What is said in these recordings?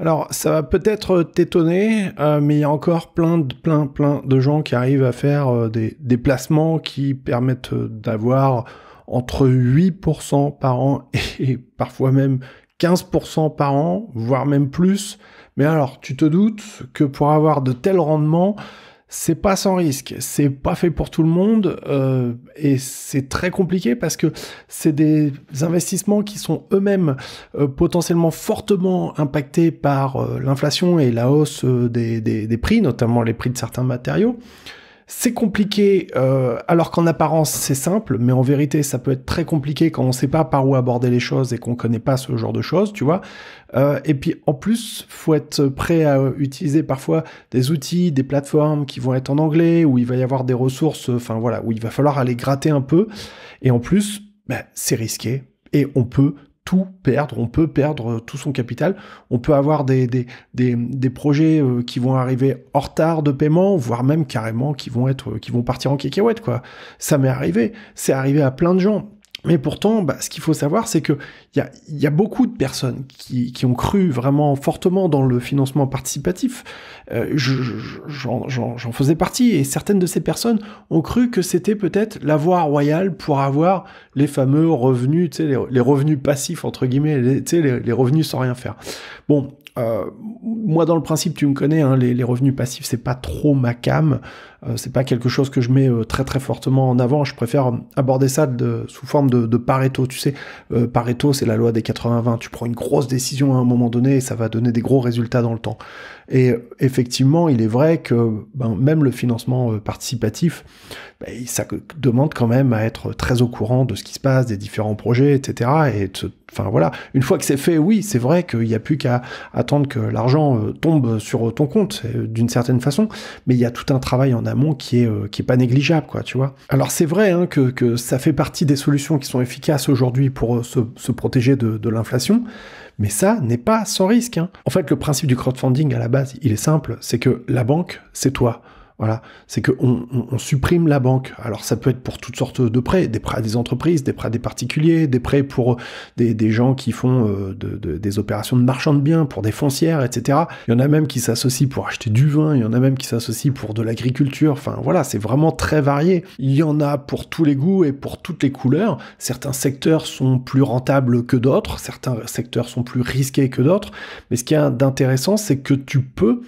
Alors, ça va peut-être euh, t'étonner, euh, mais il y a encore plein, de, plein, plein de gens qui arrivent à faire euh, des, des, placements qui permettent d'avoir entre 8% par an et parfois même 15% par an, voire même plus. Mais alors, tu te doutes que pour avoir de tels rendements, c'est pas sans risque, c'est pas fait pour tout le monde euh, et c'est très compliqué parce que c'est des investissements qui sont eux-mêmes euh, potentiellement fortement impactés par euh, l'inflation et la hausse des, prix, notamment les prix de certains matériaux c'est compliqué, euh, alors qu'en apparence c'est simple, mais en vérité ça peut être très compliqué quand on ne sait pas par où aborder les choses et qu'on ne connaît pas ce genre de choses, tu vois. Euh, et puis en plus, faut être prêt à utiliser parfois des outils, des plateformes qui vont être en anglais, où il va y avoir des ressources, enfin voilà, où il va falloir aller gratter un peu. Et en plus, ben, c'est risqué et on peut tout perdre, on peut perdre euh, tout son capital, on peut avoir des, des, projets euh, qui vont arriver en retard de paiement, voire même carrément qui vont être euh, qui vont partir en cacahuète quoi. Ça m'est arrivé, c'est arrivé à plein de gens. Mais pourtant, bah, ce qu'il faut savoir, c'est qu'il y a, y a beaucoup de personnes qui, qui ont cru vraiment fortement dans le financement participatif. Euh, J'en faisais partie et certaines de ces personnes ont cru que c'était peut-être la voie royale pour avoir les fameux revenus, les, les revenus passifs, entre guillemets, les, les revenus sans rien faire. Bon, euh, moi, dans le principe, tu me connais, hein, les, les, revenus passifs, c'est pas trop ma cam. Euh, c'est pas quelque chose que je mets euh, très très fortement en avant. Je préfère aborder ça de, sous forme de, Pareto. Tu sais, euh, Pareto, c'est la loi des 80-20. Tu prends une grosse décision à un moment donné et ça va donner des gros résultats dans le temps. Et effectivement, il est vrai que ben, même le financement participatif, ben, ça demande quand même à être très au courant de ce qui se passe, des différents projets, etc. Et enfin voilà, une fois que c'est fait, oui, c'est vrai qu'il n'y a plus qu'à attendre que l'argent tombe sur ton compte d'une certaine façon, mais il y a tout un travail en euh, qui est, pas négligeable, quoi, tu vois. Alors c'est vrai hein, que, ça fait partie des solutions qui sont efficaces aujourd'hui pour euh, se, protéger de, l'inflation, mais ça n'est pas sans risque. Hein. En fait, le principe du crowdfunding à la base, il est simple, c'est que la banque, c'est toi. Voilà, c'est qu'on on, supprime la banque. Alors ça peut être pour toutes sortes de prêts, des prêts à des entreprises, des prêts à des particuliers, des prêts pour euh, des, gens qui font euh, des opérations de marchand de biens, pour des foncières, etc. Il y en a même qui s'associent pour acheter du vin, il y en a même qui s'associent pour de l'agriculture. Enfin voilà, c'est vraiment très varié. Il y en a pour tous les goûts et pour toutes les couleurs. Certains secteurs sont plus rentables que d'autres, certains secteurs sont plus risqués que d'autres. Mais ce qui est a d'intéressant, c'est que tu peux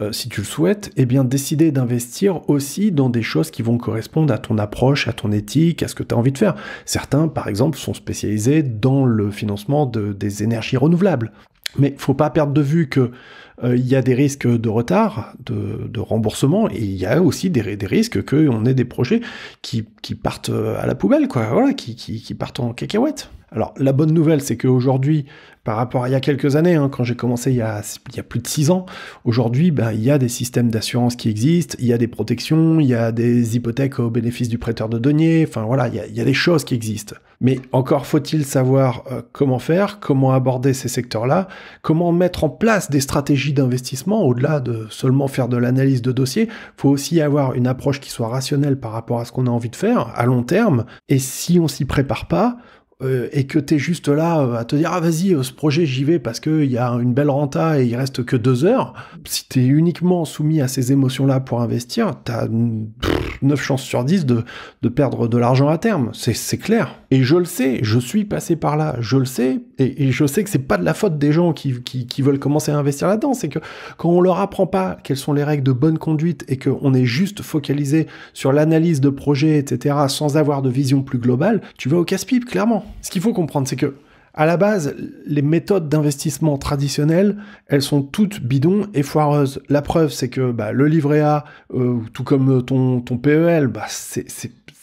euh, si tu le souhaites, eh bien décider d'investir aussi dans des choses qui vont correspondre à ton approche, à ton éthique, à ce que tu as envie de faire. Certains, par exemple, sont spécialisés dans le financement des énergies renouvelables. Mais faut pas perdre de vue qu'il euh, y a des risques de retard, de, remboursement, et il y a aussi des, risques qu'on ait des projets qui, partent euh, à la poubelle, qui, qui partent en cacahuète. Alors la bonne nouvelle, c'est qu'aujourd'hui, par rapport à il y a quelques années, hein, quand j'ai commencé il y, a, plus de six ans, aujourd'hui, ben, il y a des systèmes d'assurance qui existent, il y a des protections, il y a des hypothèques au bénéfice du prêteur de deniers, enfin voilà, il y, a, des choses qui existent. Mais encore faut-il savoir euh, comment faire, comment aborder ces secteurs-là, comment mettre en place des stratégies d'investissement au-delà de seulement faire de l'analyse de dossier. faut aussi avoir une approche qui soit rationnelle par rapport à ce qu'on a envie de faire à long terme. Et si on s'y prépare pas, euh, et que es juste là euh, à te dire ah vas-y euh, ce projet j'y vais parce qu'il y a une belle renta et il reste que deux heures, si es uniquement soumis à ces émotions là pour investir, t'as 9 chances sur 10 de, de perdre de l'argent à terme. C'est clair. Et je le sais, je suis passé par là, je le sais, et, je sais que c'est pas de la faute des gens qui, veulent commencer à investir là-dedans. C'est que quand on leur apprend pas quelles sont les règles de bonne conduite et qu'on est juste focalisé sur l'analyse de projet, etc., sans avoir de vision plus globale, tu vas au casse-pipe, clairement. Ce qu'il faut comprendre, c'est que à la base, les méthodes d'investissement traditionnelles, elles sont toutes bidons et foireuses. La preuve, c'est que bah, le livret A, euh, tout comme ton, ton PEL, bah, c'est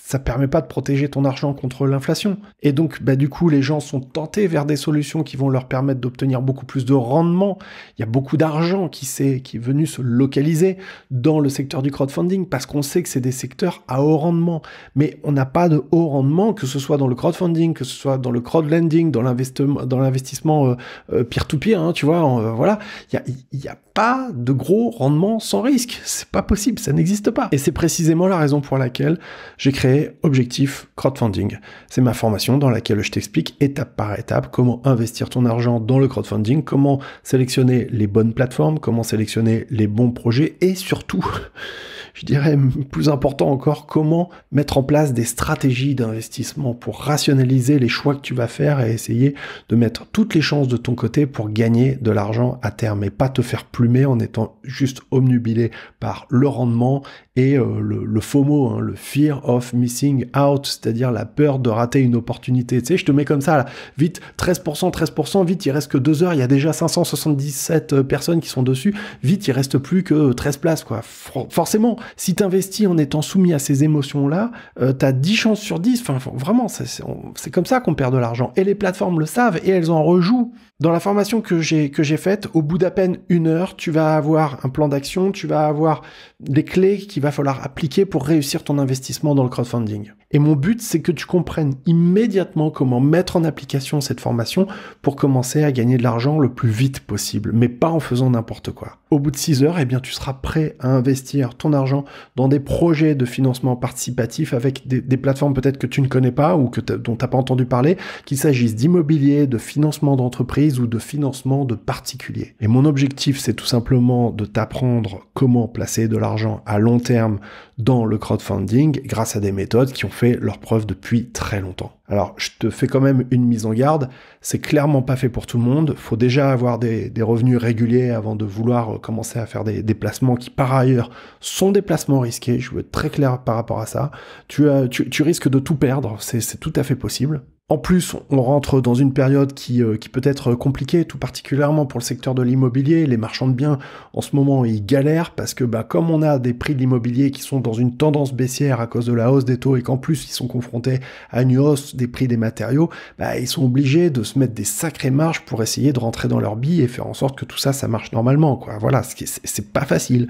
ça permet pas de protéger ton argent contre l'inflation. Et donc, bah, du coup, les gens sont tentés vers des solutions qui vont leur permettre d'obtenir beaucoup plus de rendement. Il y a beaucoup d'argent qui, qui est venu se localiser dans le secteur du crowdfunding parce qu'on sait que c'est des secteurs à haut rendement. Mais on n'a pas de haut rendement, que ce soit dans le crowdfunding, que ce soit dans le crowdlending, dans l'investissement dans to peer tu vois, euh, voilà. Il n'y a, a pas de gros rendement sans risque. C'est pas possible, ça n'existe pas. Et c'est précisément la raison pour laquelle j'ai créé Objectif Crowdfunding. C'est ma formation dans laquelle je t'explique étape par étape comment investir ton argent dans le crowdfunding, comment sélectionner les bonnes plateformes, comment sélectionner les bons projets et surtout, je dirais plus important encore, comment mettre en place des stratégies d'investissement pour rationaliser les choix que tu vas faire et essayer de mettre toutes les chances de ton côté pour gagner de l'argent à terme et pas te faire plumer en étant juste omnubilé par le rendement et euh, le, le, FOMO, hein, le fear of missing out, c'est-à-dire la peur de rater une opportunité. Tu sais, je te mets comme ça, vite, 13%, 13%, vite, il reste que 2 heures, il y a déjà 577 euh, personnes qui sont dessus, vite, il reste plus que 13 euh, places, quoi. forcément, si tu investis en étant soumis à ces émotions-là, tu as 10 chances sur 10, enfin, vraiment, c'est comme ça qu'on perd de l'argent. Et les plateformes le savent et elles en rejouent. Dans la formation que j'ai que j'ai faite, au bout d'à peine une heure, tu vas avoir un plan d'action, tu vas avoir des clés qu'il va falloir appliquer pour réussir ton investissement dans le crowdfunding. Et mon but, c'est que tu comprennes immédiatement comment mettre en application cette formation pour commencer à gagner de l'argent le plus vite possible, mais pas en faisant n'importe quoi. Au bout de 6 heures, eh bien, tu seras prêt à investir ton argent dans des projets de financement participatif avec des, des plateformes peut-être que tu ne connais pas ou que dont tu n'as pas entendu parler, qu'il s'agisse d'immobilier, de financement d'entreprise ou de financement de particulier. Et mon objectif, c'est tout simplement de t'apprendre comment placer de l'argent à long terme dans le crowdfunding grâce à des méthodes qui ont fait leur preuve depuis très longtemps. Alors, je te fais quand même une mise en garde, c'est clairement pas fait pour tout le monde, faut déjà avoir des, revenus réguliers avant de vouloir euh, commencer à faire des déplacements qui par ailleurs sont des placements risqués, je veux être très clair par rapport à ça. tu euh, risques de tout perdre, c'est tout à fait possible, en plus, on rentre dans une période qui, euh, qui peut être compliquée, tout particulièrement pour le secteur de l'immobilier. Les marchands de biens, en ce moment, ils galèrent parce que bah, comme on a des prix de l'immobilier qui sont dans une tendance baissière à cause de la hausse des taux et qu'en plus ils sont confrontés à une hausse des prix des matériaux, bah, ils sont obligés de se mettre des sacrées marges pour essayer de rentrer dans leur billet et faire en sorte que tout ça, ça marche normalement. Quoi. Voilà, c'est pas facile.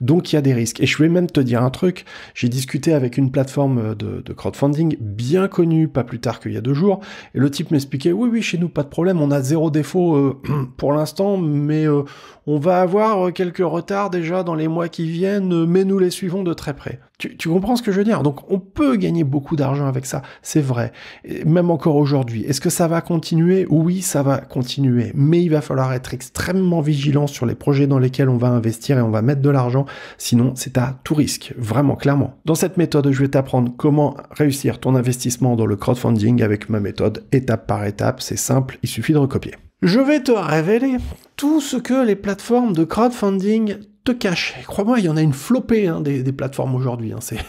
Donc il y a des risques. Et je vais même te dire un truc. J'ai discuté avec une plateforme de crowdfunding bien connue, pas plus tard qu'il y a deux jours et le type m'expliquait, oui, oui, chez nous, pas de problème, on a zéro défaut euh, pour l'instant, mais euh, on va avoir euh, quelques retards déjà dans les mois qui viennent, mais nous les suivons de très près. Tu, comprends ce que je veux dire Donc on peut gagner beaucoup d'argent avec ça, c'est vrai. même encore aujourd'hui. Est-ce que ça va continuer Oui, ça va continuer. Mais il va falloir être extrêmement vigilant sur les projets dans lesquels on va investir et on va mettre de l'argent. Sinon, c'est à tout risque, vraiment clairement. Dans cette méthode, je vais t'apprendre comment réussir ton investissement dans le crowdfunding avec ma méthode étape par étape, c'est simple, il suffit de recopier. Je vais te révéler tout ce que les plateformes de crowdfunding cache. Crois-moi, il y en a une flopée hein, des, plateformes aujourd'hui. Hein.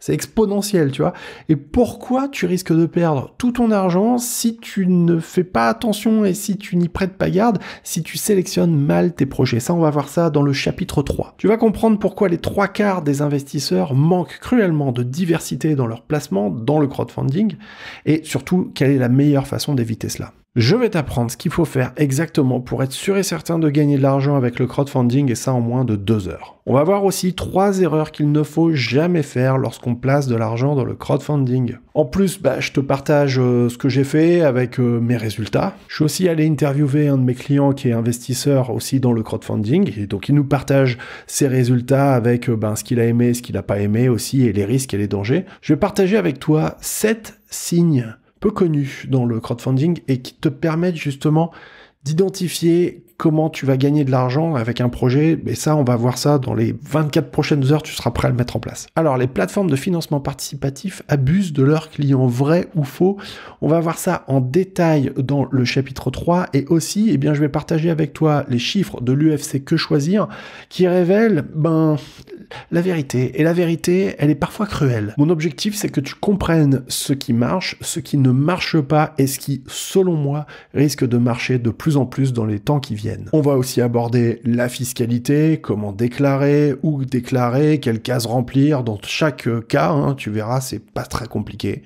c'est exponentiel, tu vois. Et pourquoi tu risques de perdre tout ton argent si tu ne fais pas attention et si tu n'y prêtes pas garde, si tu sélectionnes mal tes projets Ça, on va voir ça dans le chapitre 3. Tu vas comprendre pourquoi les trois quarts des investisseurs manquent cruellement de diversité dans leur placement dans le crowdfunding et surtout quelle est la meilleure façon d'éviter cela. Je vais t'apprendre ce qu'il faut faire exactement pour être sûr et certain de gagner de l'argent avec le crowdfunding et ça en moins de deux heures. On va voir aussi trois erreurs qu'il ne faut jamais faire lorsqu'on place de l'argent dans le crowdfunding. En plus, bah, je te partage euh, ce que j'ai fait avec euh, mes résultats. Je suis aussi allé interviewer un de mes clients qui est investisseur aussi dans le crowdfunding et donc il nous partage ses résultats avec euh, ben, ce qu'il a aimé, ce qu'il n'a pas aimé aussi et les risques et les dangers. Je vais partager avec toi sept signes peu connu dans le crowdfunding et qui te permettent justement d'identifier comment tu vas gagner de l'argent avec un projet. Et ça, on va voir ça dans les 24 prochaines heures, tu seras prêt à le mettre en place. Alors, les plateformes de financement participatif abusent de leurs clients vrais ou faux. On va voir ça en détail dans le chapitre 3. Et aussi, eh bien, je vais partager avec toi les chiffres de l'UFC Que Choisir qui révèlent, ben, la vérité. Et la vérité, elle est parfois cruelle. Mon objectif, c'est que tu comprennes ce qui marche, ce qui ne marche pas et ce qui, selon moi, risque de marcher de plus en plus dans les temps qui viennent on va aussi aborder la fiscalité, comment déclarer, où déclarer, quelle cases remplir. Dans chaque euh, cas, hein, tu verras, c'est pas très compliqué.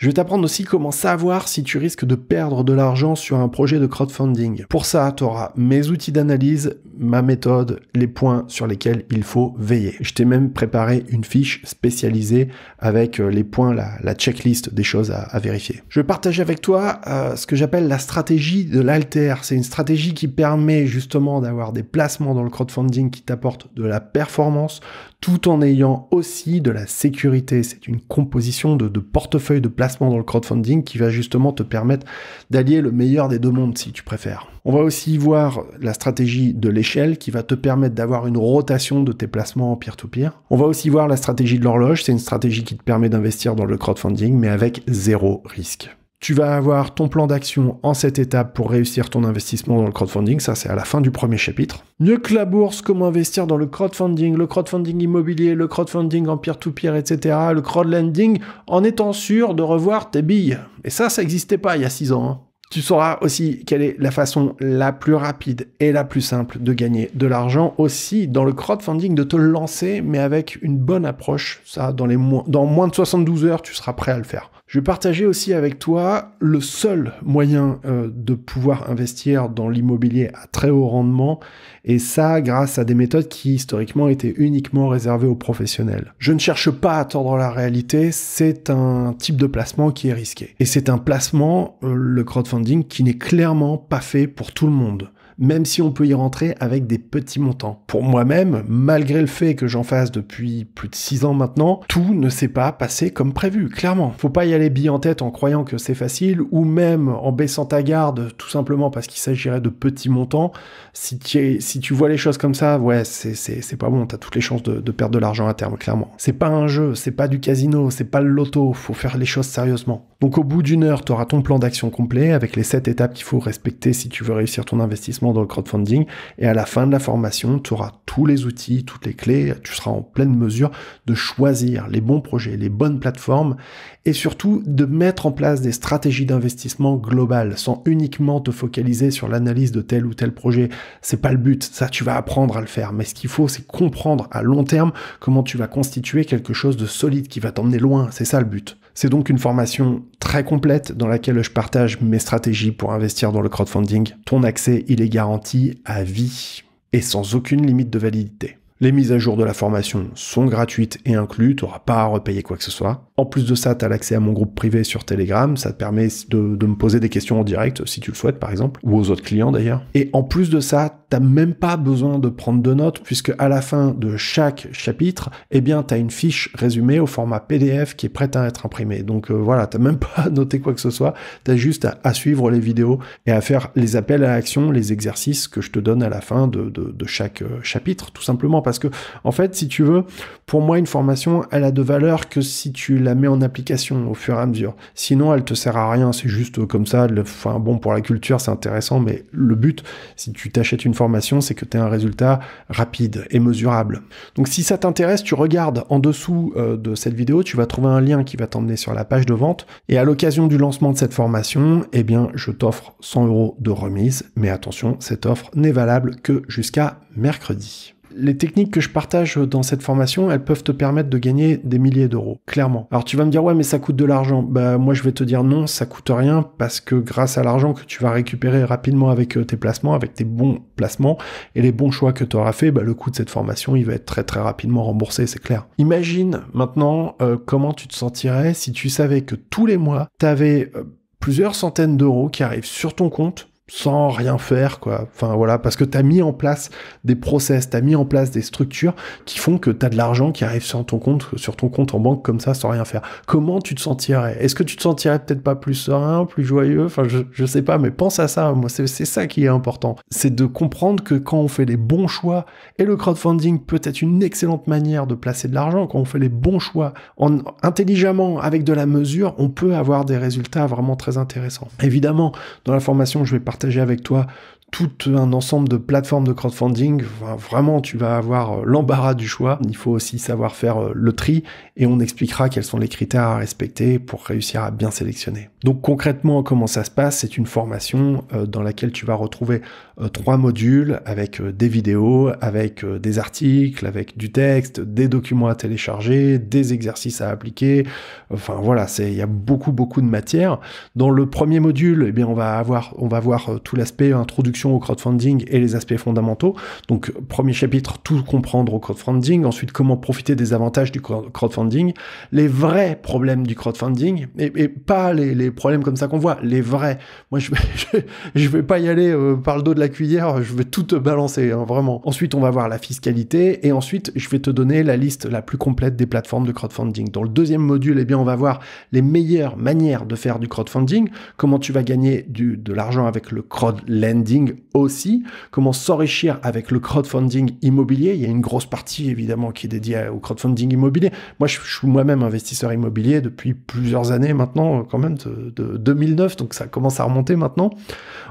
Je vais t'apprendre aussi comment savoir si tu risques de perdre de l'argent sur un projet de crowdfunding. Pour ça, tu auras mes outils d'analyse, ma méthode, les points sur lesquels il faut veiller. Je t'ai même préparé une fiche spécialisée avec euh, les points, la, checklist des choses à, vérifier. Je vais partager avec toi euh, ce que j'appelle la stratégie de l'alter. C'est une stratégie qui permet justement d'avoir des placements dans le crowdfunding qui t'apportent de la performance tout en ayant aussi de la sécurité. C'est une composition de, de portefeuille de placements dans le crowdfunding qui va justement te permettre d'allier le meilleur des deux mondes si tu préfères. On va aussi voir la stratégie de l'échelle qui va te permettre d'avoir une rotation de tes placements en peer to -peer. On va aussi voir la stratégie de l'horloge, c'est une stratégie qui te permet d'investir dans le crowdfunding mais avec zéro risque. Tu vas avoir ton plan d'action en cette étape pour réussir ton investissement dans le crowdfunding. Ça, c'est à la fin du premier chapitre. Mieux que la bourse, comment investir dans le crowdfunding, le crowdfunding immobilier, le crowdfunding en peer-to-peer, etc., le crowdlending, en étant sûr de revoir tes billes. Et ça, ça n'existait pas il y a six ans. Hein. Tu sauras aussi quelle est la façon la plus rapide et la plus simple de gagner de l'argent aussi dans le crowdfunding, de te lancer, mais avec une bonne approche. Ça, dans, les dans moins de 72 heures, tu seras prêt à le faire. Je vais partager aussi avec toi le seul moyen euh, de pouvoir investir dans l'immobilier à très haut rendement, et ça grâce à des méthodes qui historiquement étaient uniquement réservées aux professionnels. Je ne cherche pas à tordre la réalité, c'est un type de placement qui est risqué. Et c'est un placement, euh, le crowdfunding, qui n'est clairement pas fait pour tout le monde même si on peut y rentrer avec des petits montants. Pour moi-même, malgré le fait que j'en fasse depuis plus de 6 ans maintenant, tout ne s'est pas passé comme prévu, clairement. Faut pas y aller bille en tête en croyant que c'est facile, ou même en baissant ta garde, tout simplement parce qu'il s'agirait de petits montants. Si, si tu vois les choses comme ça, ouais, c'est pas bon, t'as toutes les chances de, de perdre de l'argent à terme, clairement. C'est pas un jeu, c'est pas du casino, c'est pas le loto, faut faire les choses sérieusement. Donc au bout d'une heure, tu auras ton plan d'action complet avec les sept étapes qu'il faut respecter si tu veux réussir ton investissement dans le crowdfunding. Et à la fin de la formation, tu auras tous les outils, toutes les clés. Tu seras en pleine mesure de choisir les bons projets, les bonnes plateformes et surtout de mettre en place des stratégies d'investissement globales sans uniquement te focaliser sur l'analyse de tel ou tel projet. C'est pas le but. Ça, tu vas apprendre à le faire. Mais ce qu'il faut, c'est comprendre à long terme comment tu vas constituer quelque chose de solide qui va t'emmener loin. C'est ça le but. C'est donc une formation très complète dans laquelle je partage mes stratégies pour investir dans le crowdfunding. Ton accès, il est garanti à vie et sans aucune limite de validité. Les mises à jour de la formation sont gratuites et incluses, tu n'auras pas à repayer quoi que ce soit. En plus de ça, tu as l'accès à mon groupe privé sur Telegram, ça te permet de, me poser des questions en direct si tu le souhaites par exemple, ou aux autres clients d'ailleurs. Et en plus de ça, t'as même pas besoin de prendre de notes puisque à la fin de chaque chapitre, eh bien tu as une fiche résumée au format PDF qui est prête à être imprimée. Donc euh, voilà, voilà, n'as même pas à noter quoi que ce soit, tu as juste à, suivre les vidéos et à faire les appels à l'action, les exercices que je te donne à la fin de, de chaque euh, chapitre, tout simplement parce que en fait, si tu veux, pour moi, une formation, elle a de valeur que si tu la mets en application au fur et à mesure. Sinon, elle te sert à rien. C'est juste comme ça. Enfin, bon, pour la culture, c'est intéressant, mais le but, si tu t'achètes une formation, c'est que tu aies un résultat rapide et mesurable. Donc, si ça t'intéresse, tu regardes en dessous euh, de cette vidéo, tu vas trouver un lien qui va t'emmener sur la page de vente. Et à l'occasion du lancement de cette formation, eh bien, je t'offre 100 euros de remise. Mais attention, cette offre n'est valable que jusqu'à mercredi les techniques que je partage dans cette formation, elles peuvent te permettre de gagner des milliers d'euros, clairement. Alors tu vas me dire ouais mais ça coûte de l'argent. Bah moi je vais te dire non, ça coûte rien parce que grâce à l'argent que tu vas récupérer rapidement avec euh, tes placements, avec tes bons placements et les bons choix que tu auras fait, bah, le coût de cette formation il va être très très rapidement remboursé, c'est clair. Imagine maintenant euh, comment tu te sentirais si tu savais que tous les mois tu avais euh, plusieurs centaines d'euros qui arrivent sur ton compte sans rien faire, quoi. Enfin voilà, parce que t'as mis en place des process, t'as mis en place des structures qui font que t'as de l'argent qui arrive sur ton compte, sur ton compte en banque comme ça, sans rien faire. Comment tu te sentirais Est-ce que tu te sentirais peut-être pas plus serein, plus joyeux Enfin, je, je sais pas, mais pense à ça. Moi, c'est ça qui est important, c'est de comprendre que quand on fait les bons choix et le crowdfunding peut être une excellente manière de placer de l'argent. Quand on fait les bons choix, en intelligemment, avec de la mesure, on peut avoir des résultats vraiment très intéressants. Évidemment, dans la formation, je vais partager avec toi tout un ensemble de plateformes de crowdfunding. vraiment, tu vas avoir euh, l'embarras du choix. Il faut aussi savoir faire euh, le tri et on expliquera quels sont les critères à respecter pour réussir à bien sélectionner. Donc concrètement, comment ça se passe C'est une formation euh, dans laquelle tu vas retrouver euh, trois modules avec euh, des vidéos, avec euh, des articles, avec du texte, des documents à télécharger, des exercices à appliquer. Enfin voilà, c'est il y a beaucoup beaucoup de matière. Dans le premier module, eh bien on va avoir on va voir tout l'aspect introduction au crowdfunding et les aspects fondamentaux. Donc premier chapitre tout comprendre au crowdfunding, ensuite comment profiter des avantages du crowdfunding, les vrais problèmes du crowdfunding et, pas les, les, problèmes comme ça qu'on voit, les vrais. Moi je vais, je, vais pas y aller par le dos de la cuillère, je vais tout te balancer, hein, vraiment. Ensuite, on va voir la fiscalité et ensuite, je vais te donner la liste la plus complète des plateformes de crowdfunding. Dans le deuxième module, eh bien, on va voir les meilleures manières de faire du crowdfunding, comment tu vas gagner du, de l'argent avec le crowdlending aussi, comment s'enrichir avec le crowdfunding immobilier. Il y a une grosse partie, évidemment, qui est dédiée au crowdfunding immobilier. Moi, je, suis moi-même investisseur immobilier depuis plusieurs années maintenant, quand même, de 2009, donc ça commence à remonter maintenant.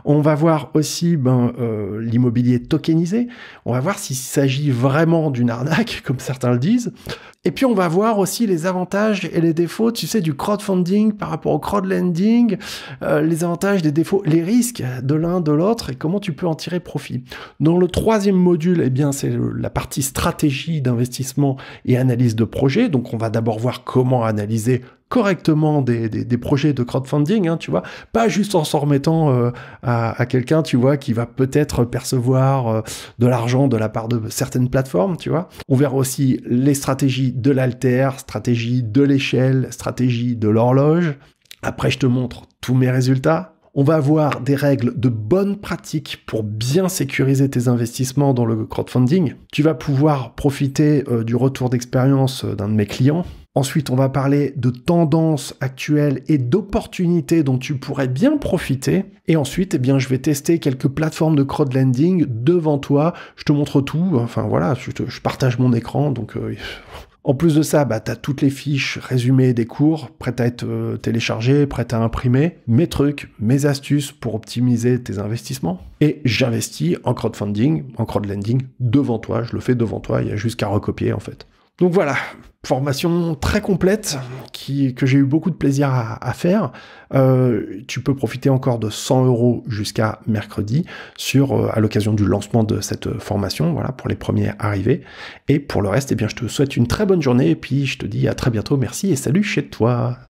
On va voir aussi, ben, euh, l'immobilier tokenisé. On va voir s'il s'agit vraiment d'une arnaque, comme certains le disent. Et puis on va voir aussi les avantages et les défauts, tu sais, du crowdfunding par rapport au crowdlending, euh, les avantages, les défauts, les risques de l'un, de l'autre et comment tu peux en tirer profit. Dans le troisième module, eh bien, c'est la partie stratégie d'investissement et analyse de projet. Donc on va d'abord voir comment analyser correctement des, projets de crowdfunding, hein, tu vois, pas juste en s'en remettant euh, à, quelqu'un, tu vois, qui va peut-être percevoir euh, de l'argent de la part de certaines plateformes, tu vois. On verra aussi les stratégies de l'alter, stratégie de l'échelle, stratégie de l'horloge. Après, je te montre tous mes résultats. On va avoir des règles de bonne pratique pour bien sécuriser tes investissements dans le crowdfunding. Tu vas pouvoir profiter euh, du retour d'expérience d'un de mes clients Ensuite, on va parler de tendances actuelles et d'opportunités dont tu pourrais bien profiter. Et ensuite, eh bien, je vais tester quelques plateformes de crowdlending devant toi. Je te montre tout. Enfin voilà, je, partage mon écran, donc euh, En plus de ça, bah, tu as toutes les fiches résumées des cours, prêtes à être euh, téléchargées, prêtes à imprimer, mes trucs, mes astuces pour optimiser tes investissements. Et j'investis en crowdfunding, en crowdlending, devant toi, je le fais devant toi, il y a juste qu'à recopier en fait. Donc voilà, formation très complète qui, que j'ai eu beaucoup de plaisir à, faire. Euh, tu peux profiter encore de 100 euros jusqu'à mercredi sur euh, à l'occasion du lancement de cette euh, formation. Voilà pour les premiers arrivés. Et pour le reste, eh bien, je te souhaite une très bonne journée et puis je te dis à très bientôt. Merci et salut chez toi.